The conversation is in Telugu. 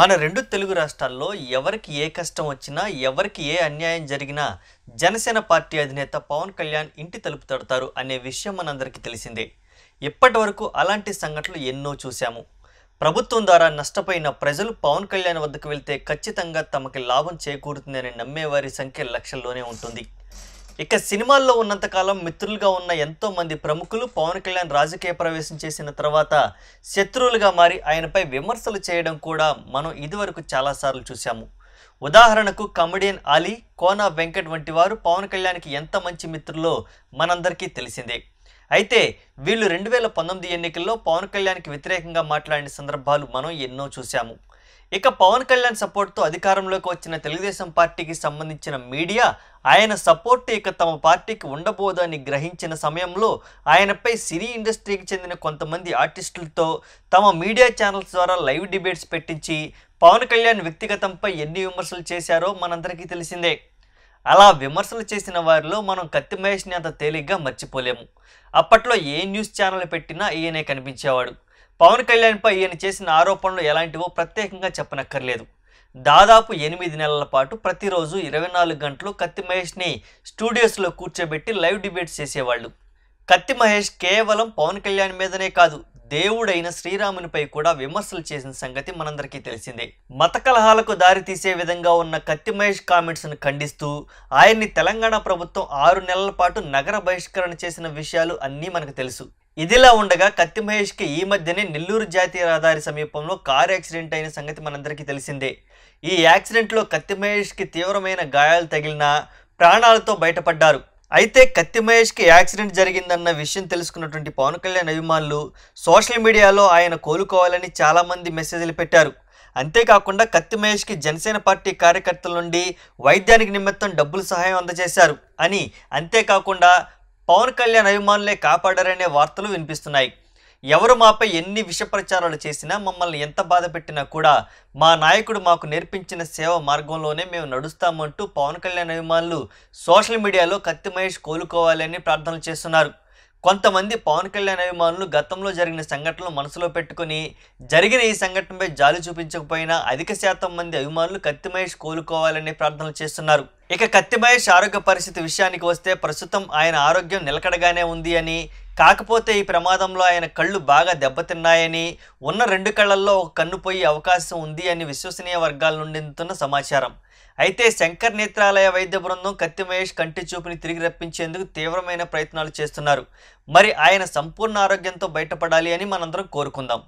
మన రెండు తెలుగు రాష్ట్రాల్లో ఎవరికి ఏ కష్టం వచ్చినా ఎవరికి ఏ అన్యాయం జరిగినా జనసేన పార్టీ అధినేత పవన్ కళ్యాణ్ ఇంటి తలుపు తడతారు అనే విషయం మనందరికీ తెలిసిందే ఇప్పటి వరకు అలాంటి సంఘటనలు ఎన్నో చూశాము ప్రభుత్వం ద్వారా నష్టపోయిన ప్రజలు పవన్ కళ్యాణ్ వద్దకు వెళ్తే ఖచ్చితంగా తమకి లాభం చేకూరుతుందని నమ్మేవారి సంఖ్య లక్షల్లోనే ఉంటుంది ఇక సినిమాల్లో ఉన్నంతకాలం మిత్రులుగా ఉన్న ఎంతో మంది ప్రముఖులు పవన్ కళ్యాణ్ రాజకీయ ప్రవేశం చేసిన తర్వాత శత్రువులుగా మారి ఆయనపై విమర్శలు చేయడం కూడా మనం ఇదివరకు చాలాసార్లు చూశాము ఉదాహరణకు కమెడియన్ అలీ కోనా వెంకట్ వంటి వారు పవన్ కళ్యాణ్కి ఎంత మంచి మిత్రులో మనందరికీ తెలిసిందే అయితే వీళ్ళు రెండు వేల పంతొమ్మిది ఎన్నికల్లో పవన్ కళ్యాణ్కి వ్యతిరేకంగా మాట్లాడిన సందర్భాలు మనం ఎన్నో చూశాము ఇక పవన్ కళ్యాణ్ సపోర్ట్తో అధికారంలోకి వచ్చిన తెలుగుదేశం పార్టీకి సంబంధించిన మీడియా ఆయన సపోర్ట్ ఇక తమ పార్టీకి ఉండబోదని గ్రహించిన సమయంలో ఆయనపై సినీ ఇండస్ట్రీకి చెందిన కొంతమంది ఆర్టిస్టులతో తమ మీడియా ఛానల్స్ ద్వారా లైవ్ డిబేట్స్ పెట్టించి పవన్ కళ్యాణ్ వ్యక్తిగతంపై ఎన్ని విమర్శలు చేశారో మనందరికీ తెలిసిందే అలా విమర్శలు చేసిన వారిలో మనం కత్తి మహేష్ని అంత తేలిగ్గా మర్చిపోలేము అప్పట్లో ఏ న్యూస్ ఛానల్ పెట్టినా ఈయనే కనిపించేవాడు పవన్ కళ్యాణ్పై ఈయన చేసిన ఆరోపణలు ఎలాంటివో ప్రత్యేకంగా చెప్పనక్కర్లేదు దాదాపు ఎనిమిది నెలల పాటు ప్రతిరోజు ఇరవై నాలుగు గంటలు కత్తి మహేష్ని స్టూడియోస్లో కూర్చోబెట్టి లైవ్ డిబేట్స్ చేసేవాళ్ళు కత్తి మహేష్ కేవలం పవన్ కళ్యాణ్ మీదనే కాదు దేవుడైన శ్రీరామునిపై కూడా విమర్శలు చేసిన సంగతి మనందరికీ తెలిసిందే మత కలహాలకు దారితీసే విధంగా ఉన్న కత్తి మహేష్ కామెంట్స్ను ఖండిస్తూ ఆయన్ని తెలంగాణ ప్రభుత్వం ఆరు నెలల పాటు నగర బహిష్కరణ చేసిన విషయాలు అన్నీ మనకు తెలుసు ఇదిలా ఉండగా కత్తి మహేష్కి ఈ మధ్యనే నెల్లూరు జాతీయ రహదారి సమీపంలో కారు యాక్సిడెంట్ అయిన సంగతి మనందరికీ తెలిసిందే ఈ యాక్సిడెంట్లో కత్తి మహేష్కి తీవ్రమైన గాయాలు తగిలినా ప్రాణాలతో బయటపడ్డారు అయితే కత్తి మహేష్కి యాక్సిడెంట్ జరిగిందన్న విషయం తెలుసుకున్నటువంటి పవన్ కళ్యాణ్ అభిమానులు సోషల్ మీడియాలో ఆయన కోలుకోవాలని చాలామంది మెసేజ్లు పెట్టారు అంతేకాకుండా కత్తి మహేష్కి జనసేన పార్టీ కార్యకర్తల నుండి వైద్యానికి నిమిత్తం డబ్బులు సహాయం అందజేశారు అని అంతేకాకుండా పవన్ కళ్యాణ్ అభిమానులే కాపాడారనే వార్తలు వినిపిస్తున్నాయి ఎవరు మాపై ఎన్ని విష ప్రచారాలు చేసినా మమ్మల్ని ఎంత బాధ పెట్టినా కూడా మా నాయకుడు మాకు నేర్పించిన సేవ మార్గంలోనే మేము నడుస్తామంటూ పవన్ కళ్యాణ్ అభిమానులు సోషల్ మీడియాలో కత్తి మహేష్ కోలుకోవాలని ప్రార్థనలు చేస్తున్నారు కొంతమంది పవన్ కళ్యాణ్ అభిమానులు గతంలో జరిగిన సంఘటనలు మనసులో పెట్టుకుని జరిగిన ఈ సంఘటనపై జాలి చూపించకపోయినా అధిక శాతం మంది అభిమానులు కత్తి మహేష్ కోలుకోవాలని ప్రార్థనలు చేస్తున్నారు ఇక కత్తిమహేష్ ఆరోగ్య పరిస్థితి విషయానికి వస్తే ప్రస్తుతం ఆయన ఆరోగ్యం నిలకడగానే ఉంది అని కాకపోతే ఈ ప్రమాదంలో ఆయన కళ్ళు బాగా దెబ్బతిన్నాయని ఉన్న రెండు కళ్ళల్లో ఒక కన్ను పోయే అవకాశం ఉంది అని విశ్వసనీయ వర్గాల నుండి అందుతున్న సమాచారం అయితే శంకర్ నేత్రాలయ వైద్య బృందం కత్తి మహేష్ కంటి చూపుని తిరిగి రప్పించేందుకు తీవ్రమైన ప్రయత్నాలు చేస్తున్నారు మరి ఆయన సంపూర్ణ ఆరోగ్యంతో బయటపడాలి అని మనందరం కోరుకుందాం